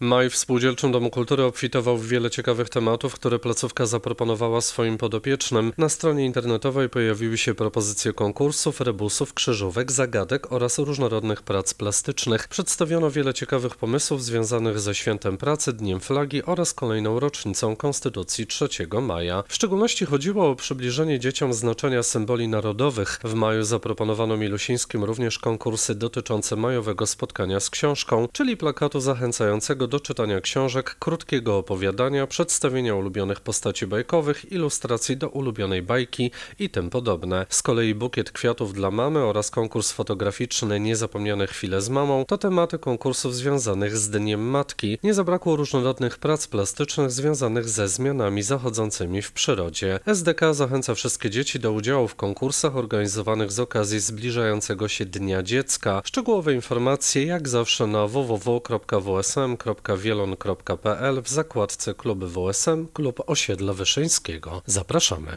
Maj w Spółdzielczym Domu Kultury obfitował w wiele ciekawych tematów, które placówka zaproponowała swoim podopiecznym. Na stronie internetowej pojawiły się propozycje konkursów, rebusów, krzyżówek, zagadek oraz różnorodnych prac plastycznych. Przedstawiono wiele ciekawych pomysłów związanych ze Świętem Pracy, Dniem Flagi oraz kolejną rocznicą Konstytucji 3 maja. W szczególności chodziło o przybliżenie dzieciom znaczenia symboli narodowych. W maju zaproponowano Milusińskim również konkursy dotyczące majowego spotkania z książką, czyli plakatu zachęcającego do czytania książek, krótkiego opowiadania, przedstawienia ulubionych postaci bajkowych, ilustracji do ulubionej bajki i tym podobne. Z kolei bukiet kwiatów dla mamy oraz konkurs fotograficzny Niezapomniane chwile z mamą to tematy konkursów związanych z Dniem Matki. Nie zabrakło różnorodnych prac plastycznych związanych ze zmianami zachodzącymi w przyrodzie. SDK zachęca wszystkie dzieci do udziału w konkursach organizowanych z okazji zbliżającego się Dnia Dziecka. Szczegółowe informacje jak zawsze na www.wsm.pl www.wielon.pl w zakładce Kluby WSM Klub Osiedla Wyszyńskiego. Zapraszamy.